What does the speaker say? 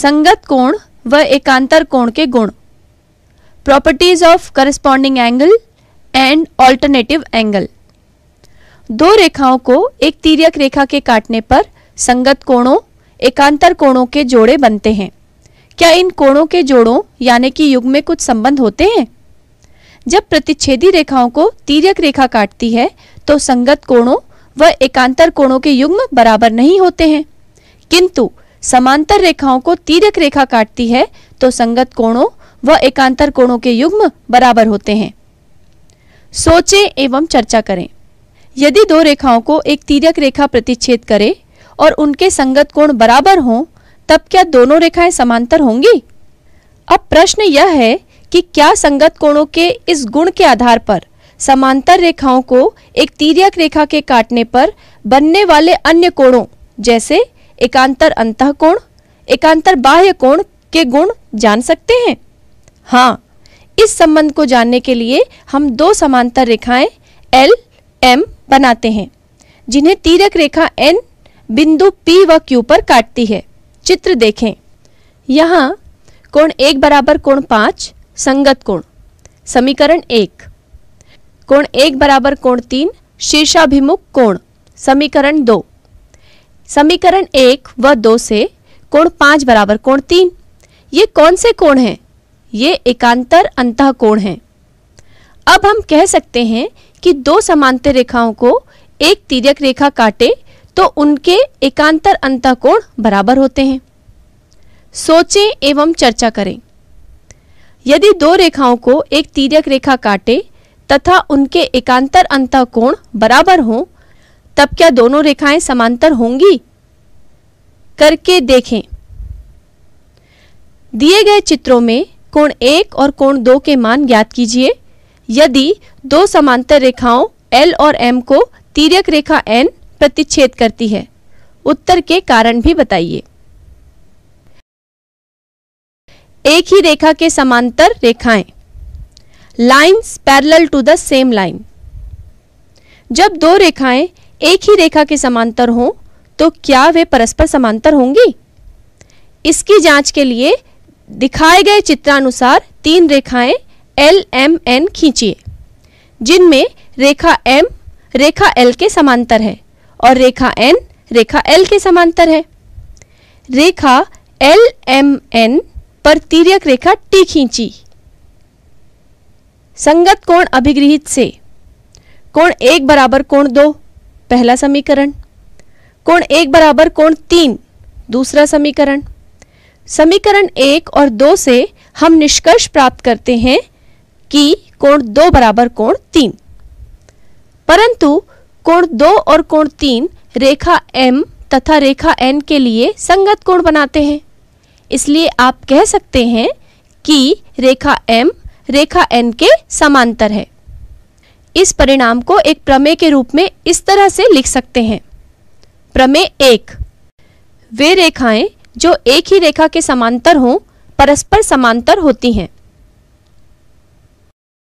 संगत कोण व एकांतर कोण के गुण properties of corresponding angle and alternative angle दो रेखाओं को एक तिरक रेखा के काटने पर संगत कोणों एकांतर कोणों के जोड़े बनते हैं क्या इन कोणों के जोड़ों यानी कि युग में कुछ संबंध होते हैं जब प्रतिच्छेदी रेखाओं को तिरक रेखा काटती है तो संगत कोणों व एकांतर कोणों के युग्म बराबर नहीं होते हैं किंतु समांतर रेखाओं को तीरक रेखा काटती है तो संगत कोणों व एकांतर कोणों के युग्म बराबर होते हैं सोचें एवं चर्चा करें यदि दो रेखाओं को एक तीरक रेखा प्रतिच्छेद करे और उनके संगत कोण बराबर हों तब क्या दोनों रेखाएं समांतर होंगी अब प्रश्न यह है कि क्या संगत कोणों के इस गुण के आधार पर समांतर रेखाओं को एक तीर्यक रेखा के काटने पर बनने वाले अन्य कोणों जैसे एकांतर अंत कोण एकांतर बाह्य कोण के गुण जान सकते हैं हाँ इस संबंध को जानने के लिए हम दो समांतर रेखाएं L, M बनाते हैं जिन्हें तीरक रेखा एन बिंदु पी व क्यू पर काटती है चित्र देखें यहाँ कोण एक बराबर कोण पाँच संगत कोण समीकरण एक कोण एक बराबर कोण तीन शीर्षाभिमुख कोण समीकरण दो समीकरण एक व दो से कोण पांच बराबर कोण तीन ये कौन से कोण हैं ये एकांतर अंत कोण हैं अब हम कह सकते हैं कि दो समांतर रेखाओं को एक तीर्यक रेखा काटे तो उनके एकांतर अंत कोण बराबर होते हैं सोचें एवं चर्चा करें यदि दो रेखाओं को एक तीर्यक रेखा काटे तथा उनके एकांतर अंत कोण बराबर हों तब क्या दोनों रेखाएं समांतर होंगी करके देखें दिए गए चित्रों में कोण एक और कोण दो के मान ज्ञात कीजिए यदि दो समांतर रेखाओं एल और एम को तिरक रेखा एन प्रतिच्छेद करती है उत्तर के कारण भी बताइए एक ही रेखा के समांतर रेखाएं lines parallel to the same line जब दो रेखाएं एक ही रेखा के समांतर हों तो क्या वे परस्पर समांतर होंगी इसकी जांच के लिए दिखाए गए चित्रानुसार तीन रेखाएं एल एम एन खींचिए जिनमें रेखा एम रेखा एल के समांतर है और रेखा एन रेखा एल के समांतर है रेखा एल एम एन पर तिरक रेखा टी खींची संगत कोण अभिगृहित से कोण एक बराबर कोण दो पहला समीकरण कोण एक बराबर कोण तीन दूसरा समीकरण समीकरण एक और दो से हम निष्कर्ष प्राप्त करते हैं कि कोण दो बराबर कोण तीन परंतु कोण दो और कोण तीन रेखा एम तथा रेखा एन के लिए संगत कोण बनाते हैं इसलिए आप कह सकते हैं कि रेखा एम रेखा एन के समांतर है इस परिणाम को एक प्रमेय के रूप में इस तरह से लिख सकते हैं प्रमेय एक वे रेखाएं जो एक ही रेखा के समांतर हों परस्पर समांतर होती हैं